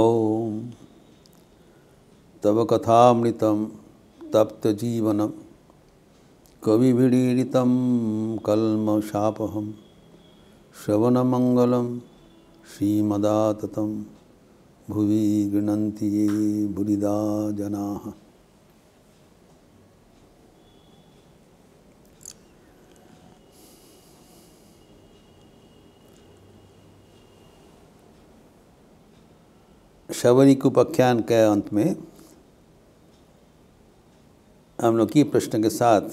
ॐ तव कथामृतं तप्तजीवनं कविभिडीडितं कल्मशापहं श्रवणमङ्गलं श्रीमदाततं भुवि गृह्णन्ति ये भुरिदा जना शवनिक उपाख्यान के अंत में हम लोग की प्रश्न के साथ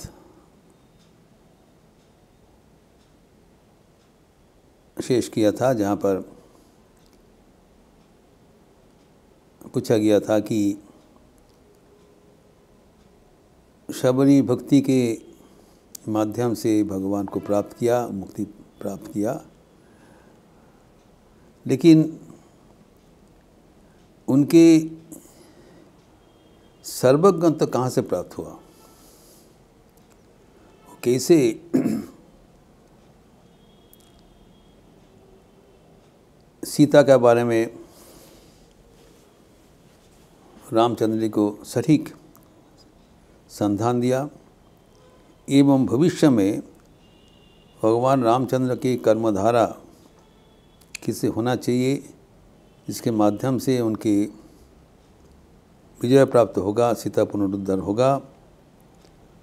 शेष किया था जहाँ पर पूछा गया था कि शबरी भक्ति के माध्यम से भगवान को प्राप्त किया मुक्ति प्राप्त किया लेकिन उनकी सर्वज्ञ तो कहाँ से प्राप्त हुआ कैसे सीता के बारे में रामचंद्र जी को सटीक संधान दिया एवं भविष्य में भगवान रामचंद्र की कर्मधारा किसे होना चाहिए जिसके माध्यम से उनकी विजय प्राप्त होगा सीता पुनरुद्धार होगा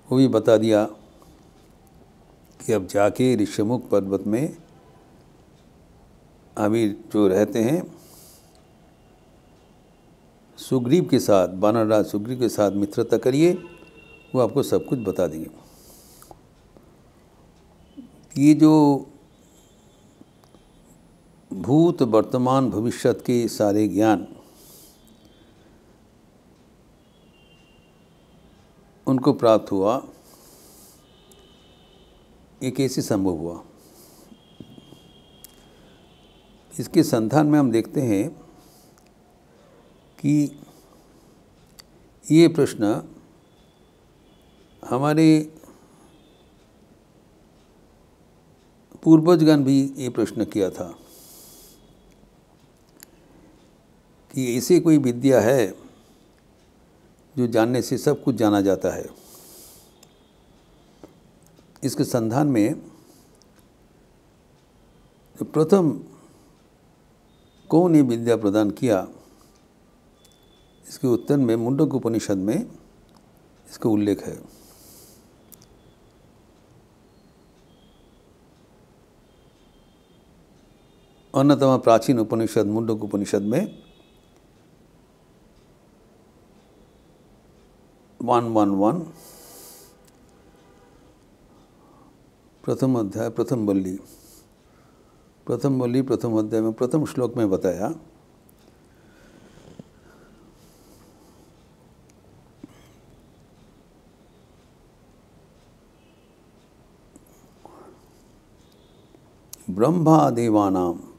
वो भी बता दिया कि अब जाके ऋषिमुख पर्वत में अभी जो रहते हैं सुग्रीव के साथ बानर राज सुग्रीव के साथ मित्रता करिए वो आपको सब कुछ बता देंगे ये जो भूत वर्तमान भविष्य के सारे ज्ञान उनको प्राप्त हुआ ये कैसे संभव हुआ इसके संधान में हम देखते हैं कि ये प्रश्न हमारे पूर्वजगण भी ये प्रश्न किया था कि ऐसी कोई विद्या है जो जानने से सब कुछ जाना जाता है इसके संधान में प्रथम कौन ये विद्या प्रदान किया इसके उत्तर में मुंडक उपनिषद में इसका उल्लेख है अन्यतम प्राचीन उपनिषद मुंडक उपनिषद में वन वन वन प्रथम अध्याय प्रथम बल्ली प्रथम बल्ली प्रथम अध्याय में प्रथम श्लोक में बताया ब्रह्मादेवा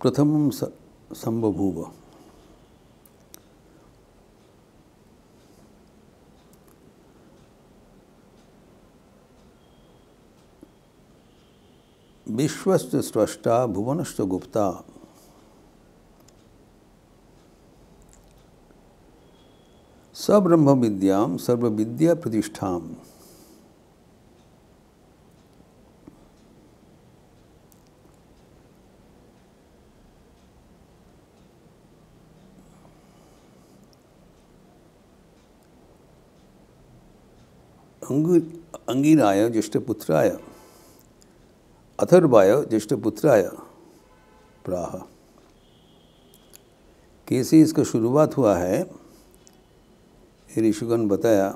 प्रथम स संबभूव विश्वस्त स्रष्टा भुवनस्त गुप्ता सब्रह्म विद्याम विद्या प्रतिष्ठा अंगिराय ज्येष्ठपुत्राया अथर्वाय ज्येष्ठपुत्राय प्राह कैसे इसका शुरुआत हुआ है ऋषिगण बताया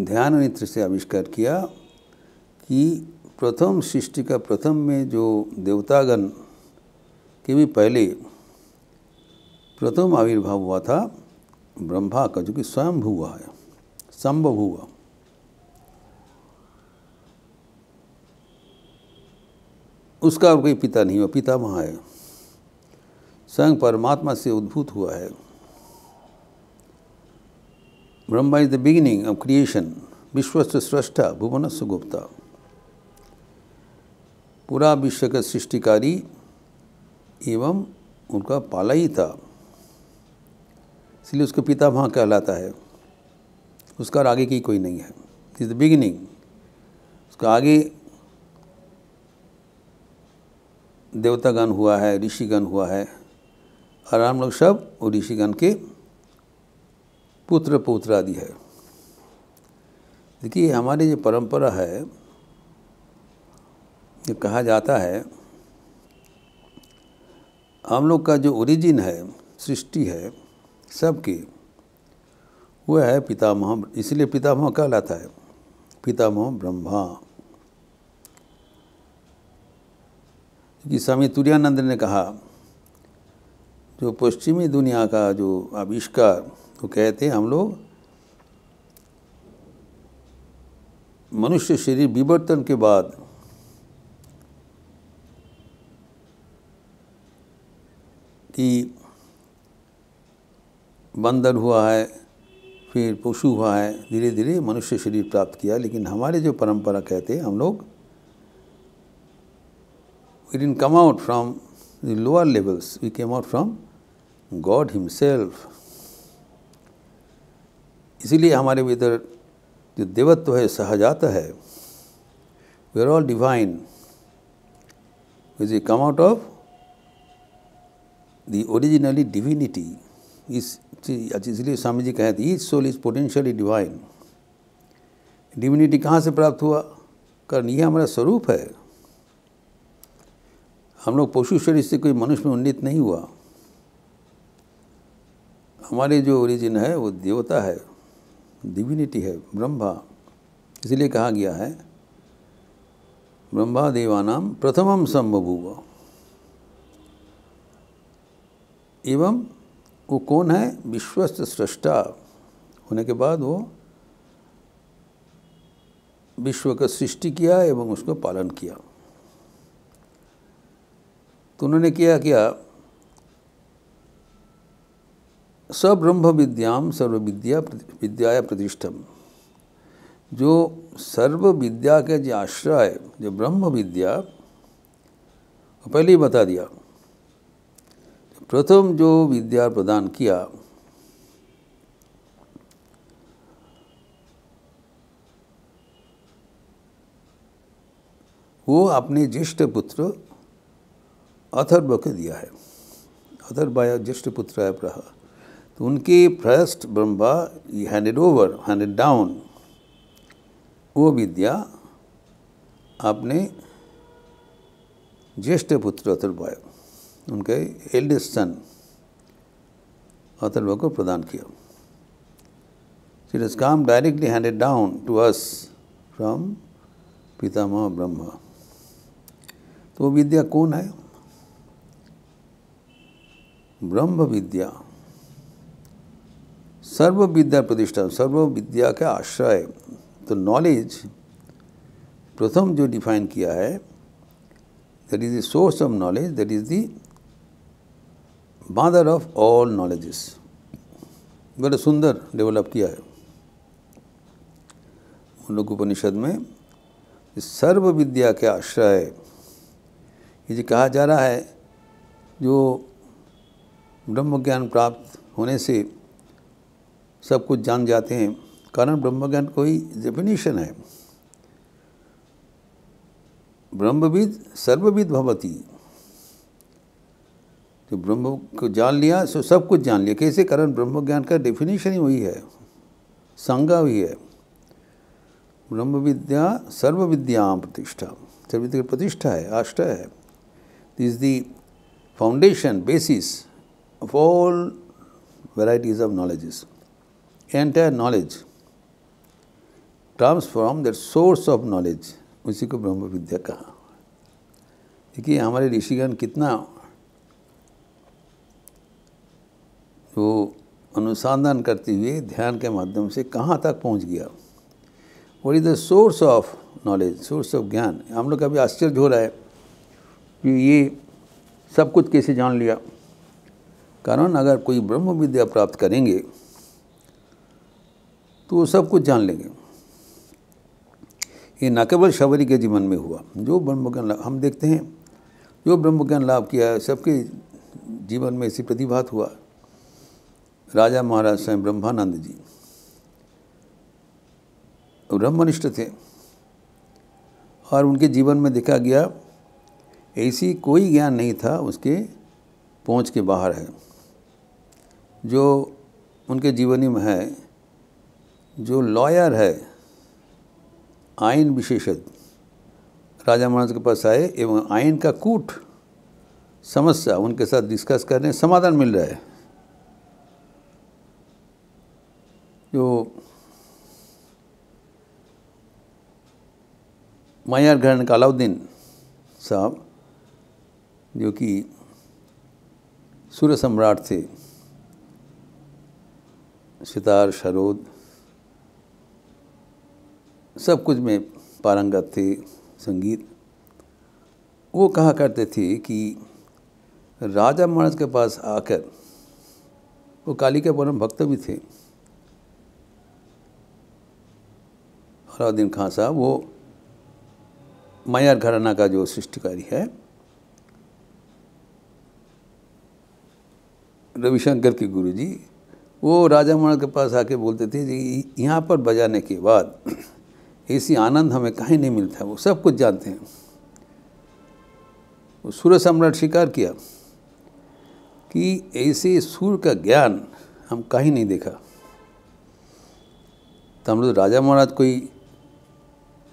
ध्यान नेत्र से आविष्कार किया कि प्रथम सृष्टि का प्रथम में जो देवतागण के भी पहले प्रथम आविर्भाव हुआ था ब्रह्मा का जो कि स्वयं हुआ है संभव हुआ उसका और कोई पिता नहीं हुआ पिता वहाँ है स्वयं परमात्मा से उद्भूत हुआ है Brahma is the beginning of creation विश्वस्व सृष्टा भुवन गुप्ता पूरा विश्व का सृष्टिकारी एवं उनका पाला ही था इसलिए उसके पिता वहाँ कहलाता है उसका आगे की कोई नहीं है इज द बिगिनिंग उसका आगे देवतागण हुआ है ऋषिगण हुआ है और हम लोग सब वो ऋषिगण के पुत्र पुत्र आदि है देखिए हमारी जो परंपरा है जो कहा जाता है हम लोग का जो ओरिजिन है सृष्टि है सबके वह है पितामह इसलिए पितामह कहलाता है पितामह ब्रह्मा क्योंकि स्वामी तुरानंद ने कहा जो पश्चिमी दुनिया का जो आविष्कार वो कहते हैं हम लोग मनुष्य शरीर विवर्तन के बाद कि बंधन हुआ है फिर पशु हुआ है धीरे धीरे मनुष्य शरीर प्राप्त किया लेकिन हमारे जो परंपरा कहते हैं हम लोग we didn't come out from the lower levels, we came out from God Himself. इसीलिए हमारे भीतर जो देवत्व है सहजात है we are all divine we've a come out of the originally divinity इस अच्छा, इसलिए स्वामी जी कहते each soul is potentially divine divinity कहाँ से प्राप्त हुआ कारण यह हमारा स्वरूप है हम लोग पशु शरीर से कोई मनुष्य में उन्नीत नहीं हुआ हमारे जो ओरिजिन है वो देवता है डिविनिटी है ब्रह्मा इसलिए कहा गया है ब्रह्मा देवानाम प्रथमम हुआ एवं वो कौन है विश्वस्त सृष्टा होने के बाद वो विश्व का सृष्टि किया एवं उसको पालन किया तो उन्होंने किया क्या सब्रह्म विद्याम सर्व विद्या विद्याय प्रतिष्ठम जो सर्व विद्या के जो आश्रय है जो ब्रह्म विद्या पहले ही बता दिया प्रथम जो विद्या प्रदान किया वो अपने ज्येष्ठ पुत्र अथर्व को दिया है अथर्वाया ज्येष्ठ पुत्र प्रह तो उनके first Brahma handed over handed down वो विद्या आपने ज्येष्ठ पुत्र अथर्वाय उनके एल्डेस्ट सन अथर्व को प्रदान किया it is come directly handed down to us from पितामह ब्रह्मा तो वो विद्या कौन है ब्रह्म विद्या सर्व विद्या प्रतिष्ठान सर्व विद्या का आश्रय तो नॉलेज प्रथम जो डिफाइन किया है that is the source of knowledge that is the mother of all knowledges बड़ा सुंदर डेवलप किया है लोग उपनिषद में सर्व विद्या के आश्रय ये जो कहा जा रहा है जो ब्रह्म ज्ञान प्राप्त होने से सब कुछ जान जाते हैं कारण ब्रह्म ज्ञान कोई डेफिनेशन है ब्रह्मविद सर्वविद भवती तो ब्रह्म को जान लिया सो सब कुछ जान लिया कैसे कारण ब्रह्म ज्ञान का डेफिनेशन ही वही है संज्ञा हुई है ब्रह्म विद्या सर्व विद्या प्रतिष्ठा सर्वविद्या प्रतिष्ठा है आष्ट है this the foundation basis of all varieties of knowledges. Entire knowledge comes from the source of knowledge, उसी को ब्रह्म विद्या कहा देखिए हमारे ऋषिगण कितना वो अनुसंधान करते हुए ध्यान के माध्यम से कहाँ तक पहुँच गया what is the source of knowledge source of ज्ञान हम लोग का भी आश्चर्य हो रहा है कि ये सब कुछ कैसे जान लिया कारण अगर कोई ब्रह्म विद्या प्राप्त करेंगे तो वो सब कुछ जान लेंगे ये न केवल शबरी के जीवन में हुआ जो ब्रह्म ज्ञान हम देखते हैं जो ब्रह्म ज्ञान लाभ किया है सबके जीवन में ऐसी प्रतिभात हुआ राजा महाराज स्वयं ब्रह्मानंद जी ब्रह्मनिष्ठ थे और उनके जीवन में देखा गया ऐसी कोई ज्ञान नहीं था उसके पहुंच के बाहर है जो उनके जीवनी में है जो लॉयर है आयन विशेषज्ञ राजा महाराज के पास आए एवं आयन का कूट समस्या उनके साथ डिस्कस करने समाधान मिल रहा है जो मायार घरान का अलाउद्दीन साहब जो कि सूर्य सम्राट थे सितार शरूद सब कुछ में पारंगत थी संगीत वो कहा करते थे कि राजा महाराज के पास आकर वो काली के परम भक्त भी थे अलाउद्दीन खां साहब वो मैयर घराना का जो सृष्टिकारी है रविशंकर के गुरु जी वो राजा महाराज के पास आके बोलते थे जी यहाँ पर बजाने के बाद ऐसी आनंद हमें कहीं नहीं मिलता वो सब कुछ जानते हैं वो सूर्य सम्राट स्वीकार किया कि ऐसे सूर्य का ज्ञान हम कहीं नहीं देखा तो हम लोग राजा महाराज कोई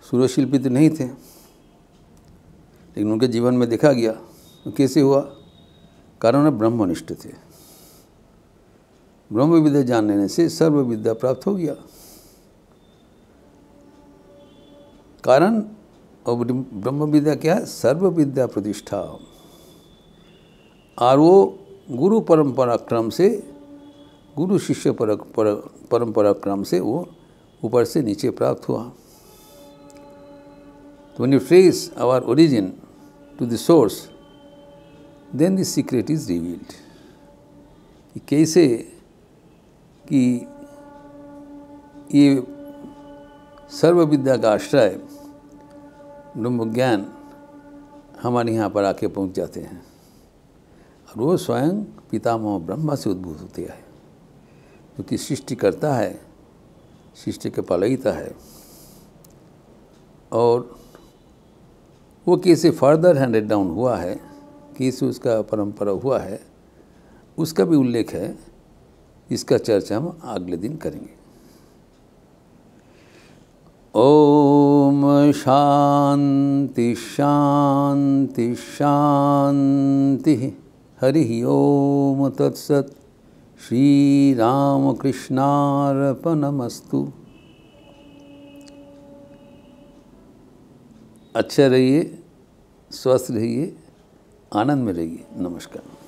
सूर्यशिल्पी तो नहीं थे लेकिन उनके जीवन में देखा गया कैसे हुआ कारण ब्रह्मनिष्ठ थे ब्रह्म विद्या जान लेने से सर्व विद्या प्राप्त हो गया कारण और ब्रह्म विद्या क्या है सर्व विद्या प्रतिष्ठा और वो गुरु परंपरा क्रम से गुरु शिष्य पर, पर, परंपरा क्रम से वो ऊपर से नीचे प्राप्त हुआ तो when you face our origin to the source then the secret is revealed कैसे कि ये सर्व विद्या का आश्रय ब्रह्म ज्ञान हमारे यहाँ पर आके पहुँच जाते हैं और वो स्वयं पितामह ब्रह्मा से उद्भूत होती है क्योंकि सृष्टि करता है सृष्टि के पलयिता है और वो कैसे फर्दर हैंडेड डाउन हुआ है कैसे उसका परंपरा हुआ है उसका भी उल्लेख है इसका चर्चा हम अगले दिन करेंगे ओम शांति शांति शांति हरि ओम तत्सत श्री रामकृष्णार्पणमस्तु अच्छा रहिए स्वस्थ रहिए आनंद में रहिए नमस्कार